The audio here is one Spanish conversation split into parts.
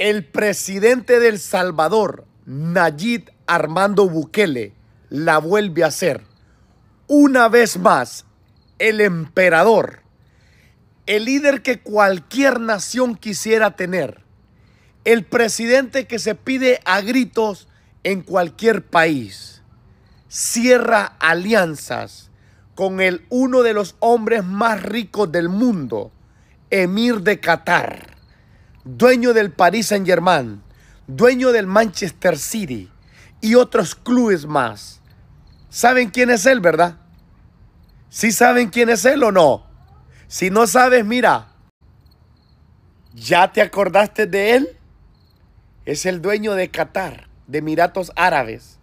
El presidente del Salvador, Nayib Armando Bukele, la vuelve a ser. Una vez más, el emperador, el líder que cualquier nación quisiera tener, el presidente que se pide a gritos en cualquier país, cierra alianzas con el uno de los hombres más ricos del mundo, Emir de Qatar dueño del Paris Saint-Germain, dueño del Manchester City y otros clubes más. ¿Saben quién es él, verdad? ¿Sí saben quién es él o no? Si no sabes, mira, ¿ya te acordaste de él? Es el dueño de Qatar, de Emiratos Árabes,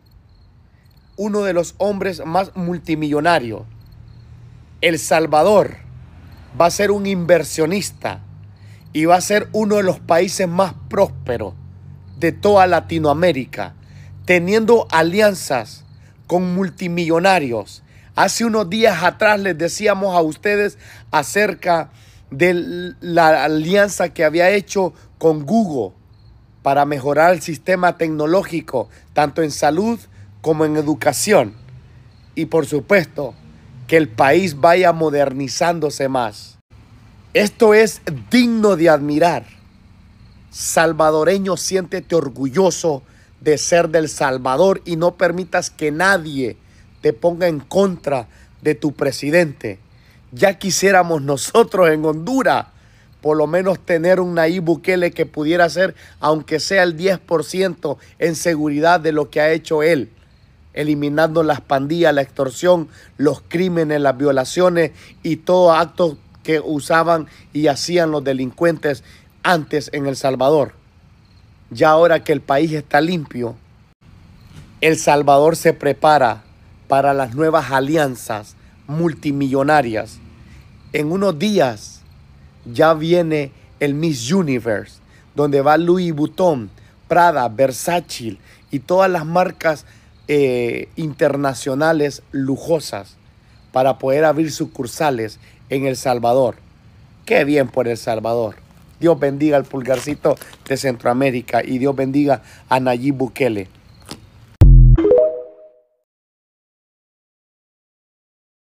uno de los hombres más multimillonarios. El Salvador va a ser un inversionista y va a ser uno de los países más prósperos de toda Latinoamérica, teniendo alianzas con multimillonarios. Hace unos días atrás les decíamos a ustedes acerca de la alianza que había hecho con Google para mejorar el sistema tecnológico, tanto en salud como en educación. Y por supuesto, que el país vaya modernizándose más. Esto es digno de admirar. Salvadoreño, siéntete orgulloso de ser del Salvador y no permitas que nadie te ponga en contra de tu presidente. Ya quisiéramos nosotros en Honduras por lo menos tener un Nayib Bukele que pudiera hacer, aunque sea el 10% en seguridad de lo que ha hecho él, eliminando las pandillas, la extorsión, los crímenes, las violaciones y todo acto que usaban y hacían los delincuentes antes en El Salvador. Ya ahora que el país está limpio, El Salvador se prepara para las nuevas alianzas multimillonarias. En unos días ya viene el Miss Universe, donde va Louis Vuitton, Prada, Versace y todas las marcas eh, internacionales lujosas para poder abrir sucursales en El Salvador. Qué bien por El Salvador. Dios bendiga al pulgarcito de Centroamérica y Dios bendiga a Nayib Bukele.